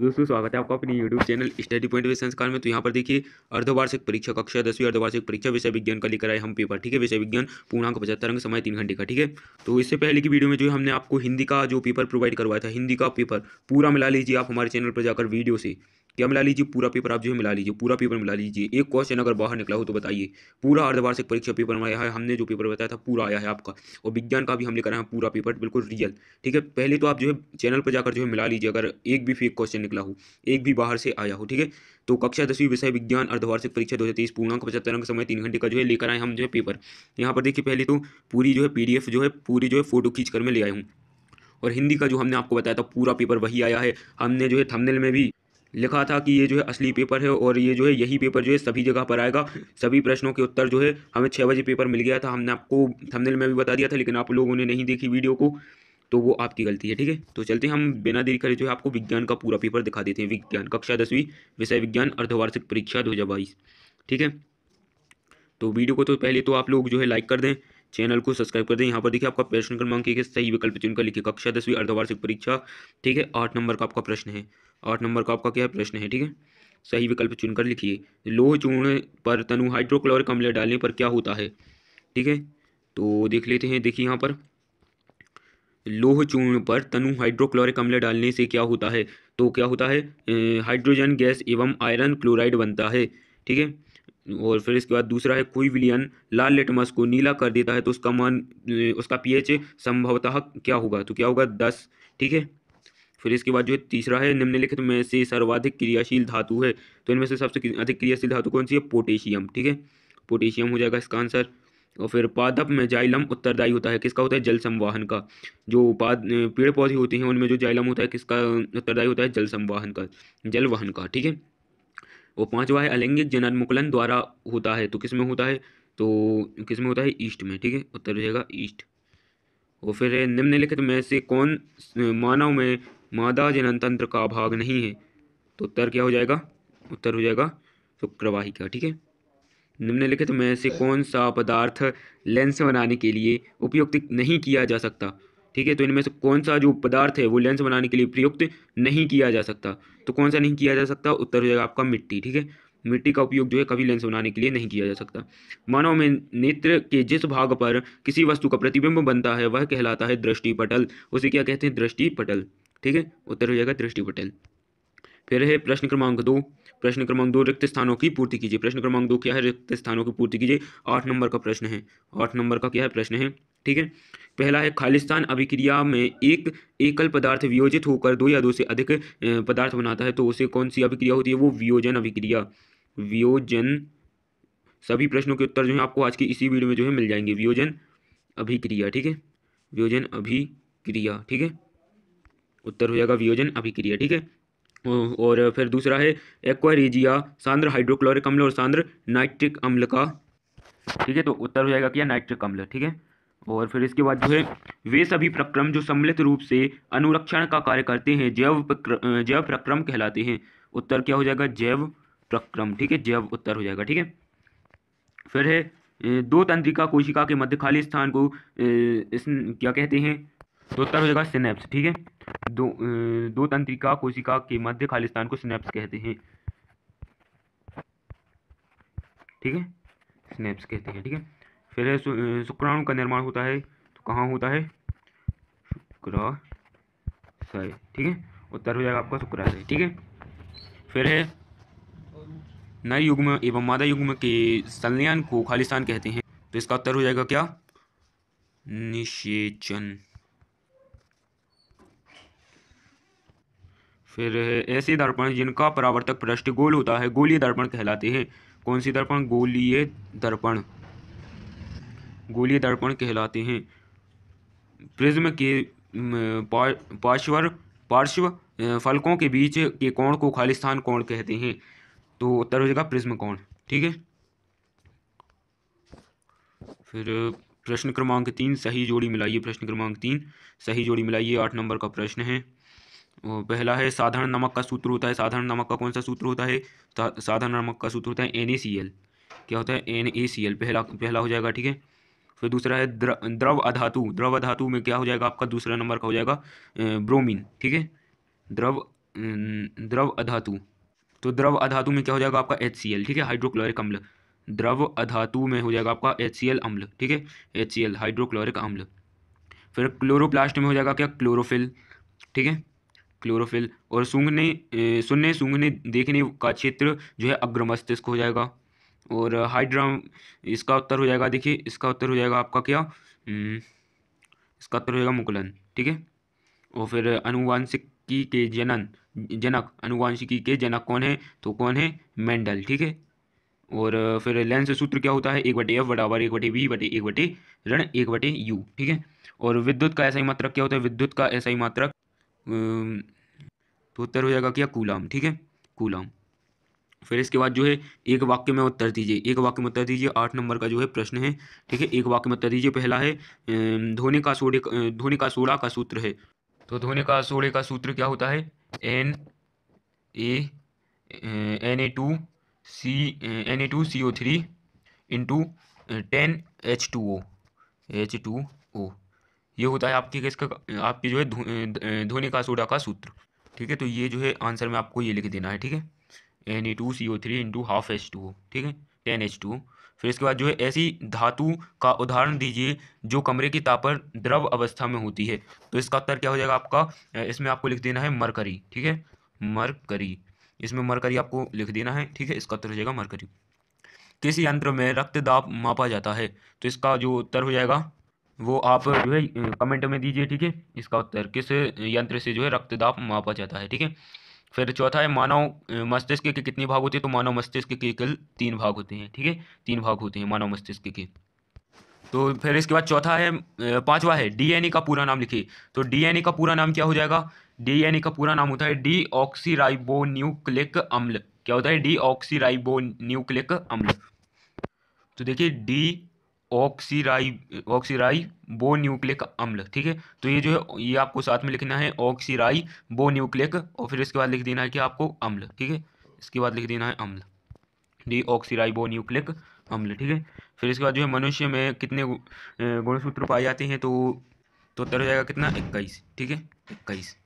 दोस्तों स्वागत है आपका अपने YouTube चैनल स्टडी पॉइंट विषय संस्कार में तो यहाँ पर देखिए अर्धवार्षिक परीक्षा कक्षा दसवीं अर्धवार्षिक परीक्षा विषय विज्ञान का लेकर आए हम पेपर ठीक है विषय विज्ञान पूर्णांक पचहत्तर अंक समय तीन घंटे का ठीक है तो इससे पहले की वीडियो में जो हमने आपको हिंदी का जो पेपर प्रोवाइड करवाया था हिंदी का पेपर पूरा मिला लीजिए आप हमारे चैनल पर जाकर वीडियो से क्या मिला लीजिए पूरा पेपर आप जो है मिला लीजिए पूरा पेपर मिला लीजिए एक क्वेश्चन अगर बाहर निकला हो तो बताइए पूरा अर्धवार्षिक परीक्षा पेपर आया है हमने जो पेपर बताया था पूरा आया है आपका और विज्ञान का भी हमने हैं पूरा पेपर बिल्कुल रियल ठीक है पहले तो आप जो है चैनल पर जाकर जो है मिला लीजिए अगर एक भी फेक क्वेश्चन निकला हो एक भी बाहर से आया हो ठीक है तो कक्षा दसवीं विषय विज्ञान अर्धवार्षिक परीक्षा दो हज़ार तेईस पूर्णांक पचहत्तर अंक समय तीन घंटे का जो है लेकर आए हम जो है पेपर यहाँ पर देखिए पहले तो पूरी जो है पी जो है पूरी जो है फोटो खींच कर मैं ले आया हूँ और हिंदी का जो हमने आपको बताया था पूरा पेपर वही आया है हमने जो है थंबनेल में भी लिखा था कि ये जो है असली पेपर है और ये जो है यही पेपर जो है सभी जगह पर आएगा सभी प्रश्नों के उत्तर जो है हमें छः बजे पेपर मिल गया था हमने आपको थंबनेल में भी बता दिया था लेकिन आप लोगों ने नहीं देखी वीडियो को तो वो आपकी गलती है ठीक है तो चलते हम बिना देरी करे जो है आपको विज्ञान का पूरा पेपर दिखा देते हैं विज्ञान कक्षा दसवीं विषय विज्ञान अर्धवार्षिक परीक्षा दो ठीक है तो वीडियो को तो पहले तो आप लोग जो है लाइक कर दें चैनल को सब्सक्राइब कर दें यहाँ पर देखिए आपका प्रश्न क्रमांक एक है सही विकल्प चुनकर लिखिए कक्षा दसवीं अर्धवार्षिक परीक्षा ठीक है आठ नंबर का आपका प्रश्न है आठ नंबर का आपका क्या प्रश्न है ठीक है सही विकल्प चुनकर लिखिए लोह चूर्ण पर तनु हाइड्रोक्लोरिक अम्ल डालने पर क्या होता है ठीक है तो देख लेते हैं देखिए यहाँ पर लोह चूर्ण पर तनु हाइड्रोक्लोरिक अम्ल डालने से क्या होता है तो क्या होता है हाइड्रोजन गैस एवं आयरन क्लोराइड बनता है ठीक है और फिर इसके बाद दूसरा है कोई विलियन लाल लिटमस को नीला कर देता है तो उसका मान उसका पीएच संभवतः क्या होगा तो क्या होगा दस ठीक है फिर इसके बाद जो है तीसरा है निम्नलिखित में से सर्वाधिक क्रियाशील धातु है तो इनमें से सबसे अधिक क्रियाशील धातु कौन सी है पोटेशियम ठीक है पोटेशियम हो जाएगा इसका आंसर और फिर पादप में जाइलम उत्तरदायी होता है किसका होता है जल संवाहन का जो पाद पेड़ पौधे होते हैं उनमें जो जाइलम होता है किसका उत्तरदायी होता है जल संवाहन का जल वाहन का ठीक है और पांचवा है अलैंगिक मुकुलन द्वारा होता है तो किस में होता है तो किस में होता है ईस्ट में ठीक है उत्तर हो जाएगा ईस्ट और फिर निम्नलिखित में से कौन मानव में मादा जनन तंत्र का भाग नहीं है तो उत्तर क्या हो जाएगा उत्तर हो जाएगा शुक्रवाही का ठीक है निम्नलिखित में से कौन सा पदार्थ लेंस बनाने के लिए उपयुक्त नहीं किया जा सकता ठीक है तो इनमें से कौन सा जो पदार्थ है वो लेंस बनाने के लिए प्रयुक्त नहीं किया जा सकता तो कौन सा नहीं किया जा सकता उत्तर हो जाएगा आपका मिट्टी ठीक है मिट्टी का उपयोग जो है कभी लेंस बनाने के लिए नहीं किया जा सकता मानव में नेत्र के जिस भाग पर किसी वस्तु का प्रतिबिंब बनता है वह कहलाता है दृष्टिपटल उसे क्या कहते हैं दृष्टिपटल ठीक है उत्तर हो जाएगा दृष्टिपटल फिर है प्रश्न क्रमांक दो प्रश्न क्रमांक दो रिक्त स्थानों की पूर्ति कीजिए प्रश्न क्रमांक दो क्या है रिक्त स्थानों की पूर्ति कीजिए आठ नंबर का प्रश्न है आठ नंबर का क्या है प्रश्न है ठीक है पहला है खालिस्तान अभिक्रिया में एक एकल पदार्थ वियोजित होकर दो या दो से अधिक पदार्थ बनाता है तो उसे कौन सी अभिक्रिया होती है वो वियोजन अभिक्रिया वियोजन सभी प्रश्नों के उत्तर जो है आपको आज की इसी वीडियो में जो है मिल जाएंगे वियोजन अभिक्रिया ठीक है वियोजन अभिक्रिया ठीक है उत्तर हो जाएगा वियोजन अभिक्रिया ठीक है और फिर दूसरा है एक्वारेजिया सांद्र हाइड्रोक्लोरिक अम्ल और सांद्र नाइट्रिक अम्ल का ठीक है तो उत्तर हो जाएगा क्या नाइट्रिक अम्ल ठीक है और फिर इसके बाद जो है वे सभी प्रक्रम जो सम्मिलित रूप से अनुरक्षण का कार्य करते हैं जैव प्रक्रम जैव प्रक्रम कहलाते हैं उत्तर क्या हो जाएगा जैव प्रक्रम ठीक है जैव उत्तर हो जाएगा ठीक है फिर है दो तंत्रिका कोशिका के मध्य खाली स्थान को इस क्या कहते हैं तो उत्तर हो जाएगा सिनेप्स ठीक है दो दो तंत्रिका कोशिका के मध्य खाली स्थान को सिनेप्स कहते हैं ठीक है स्नैप्स कहते हैं ठीक है फिर शुक्राणु का निर्माण होता है तो कहाँ होता है शुक्राशय ठीक है उत्तर हो जाएगा आपका शुक्राशय ठीक है फिर है नए युग में एवं मादा युग में के संलयन को खालिस्तान कहते हैं तो इसका उत्तर हो जाएगा क्या निषेचन फिर ऐसे दर्पण जिनका परावर्तक पृष्ठ गोल होता है गोलीय दर्पण कहलाते हैं कौन सी दर्पण गोलीय दर्पण गोली दर्पण कहलाते हैं प्रिज्म के पार्श्वर पार्श्व फलकों के बीच के कोण को खालिस्तान कोण कहते हैं तो उत्तर हो जाएगा प्रिज्म कोण ठीक है फिर प्रश्न क्रमांक तीन सही जोड़ी मिलाइए प्रश्न क्रमांक तीन सही जोड़ी मिलाइए आठ नंबर का प्रश्न है और पहला है साधारण नमक का सूत्र होता है साधारण नमक का कौन सा सूत्र होता है साधारण नमक का सूत्र होता है एन क्या होता है एन पहला पहला हो जाएगा ठीक है फिर दूसरा है द्र, द्रव अधातु द्रव अधातु में क्या हो जाएगा आपका दूसरा नंबर का हो जाएगा ब्रोमीन ठीक है द्रव द्रव अधातु तो द्रव अधातु में क्या हो जाएगा आपका एच सी एल ठीक है हाइड्रोक्लोरिक अम्ल द्रव अधातु में हो जाएगा आपका एच सी एल अम्ल ठीक है एच सी एल हाइड्रोक्लोरिक अम्ल फिर क्लोरोप्लास्ट में हो जाएगा क्या क्लोरोफिल ठीक है क्लोरोफिल और सूंघने सुनने सूंघने देखने का क्षेत्र जो है अग्रमस्तिष्क हो जाएगा और हाइड्रा इसका उत्तर हो जाएगा देखिए इसका उत्तर हो जाएगा आपका क्या हम्म, इसका उत्तर हो जाएगा मुकुलन ठीक है और फिर अनुवांशिकी के जनन जनक अनुवांशिकी के जनक कौन है तो कौन है मेंडल ठीक है और फिर लेंस सूत्र क्या होता है एक बटे एफ बराबर एक बटे बी बटे एक बटे ऋण एक बटे यू ठीक है और विद्युत का ऐसा ही मात्रक क्या होता है विद्युत का ऐसा ही मात्रक तो उत्तर हो जाएगा क्या कूलाम ठीक है कूलाम फिर इसके बाद जो है एक वाक्य में उत्तर दीजिए एक वाक्य में उत्तर दीजिए आठ नंबर का जो है प्रश्न है ठीक है एक वाक्य में उत्तर दीजिए पहला है धोने का सोडे धोने का सोडा का सूत्र है तो धोने का सोडे का सूत्र क्या होता है N A N A two C N A two C O three into ten H two O H two O ये होता है आपकी किसका आपकी जो है धोने का सोडा का सूत्र ठीक है तो ये जो है आंसर में आपको ये लिख देना है ठीक है N E two C O three into half H two ठीक है टेन एच टू फिर इसके बाद जो है ऐसी धातु का उदाहरण दीजिए जो कमरे की तापर द्रव अवस्था में होती है तो इसका उत्तर क्या हो जाएगा आपका इसमें आपको लिख देना है मरकरी ठीक है मरकरी इसमें मरकरी आपको लिख देना है ठीक है इसका उत्तर हो जाएगा मरकरी किस यंत्र में रक्त दाब मापा जाता है तो इसका जो उत्तर हो जाएगा वो आप जो है कमेंट में दीजिए ठीक है इसका उत्तर किस यंत्र से जो है रक्तदाब मापा जाता है ठीक है फिर चौथा है मानव मस्तिष्क के कितने भाग होते हैं तो मानव मस्तिष्क के कुल तीन भाग होते हैं ठीक है तीन भाग होते हैं मानव मस्तिष्क के तो फिर इसके बाद चौथा है पांचवा है डीएनए का पूरा नाम लिखिए तो डीएनए का पूरा नाम क्या हो जाएगा डीएनए का पूरा नाम होता है डी राइबो न्यूक्लिक अम्ल क्या होता है डी राइबो न्यूक्लिक अम्ल तो देखिए डी ऑक्सीराई ऑक्सीराई बो न्यूक्लिक अम्ल ठीक है तो ये जो है ये आपको साथ में लिखना है ऑक्सीराई बो न्यूक्लिक और फिर इसके बाद लिख देना है कि आपको अम्ल ठीक है इसके बाद लिख देना है अम्ल डी बो न्यूक्लिक अम्ल ठीक है फिर इसके बाद जो है मनुष्य में कितने गुणसूत्र पाए जाते हैं तो तो उत्तर हो जाएगा कितना इक्कीस ठीक है इक्कीस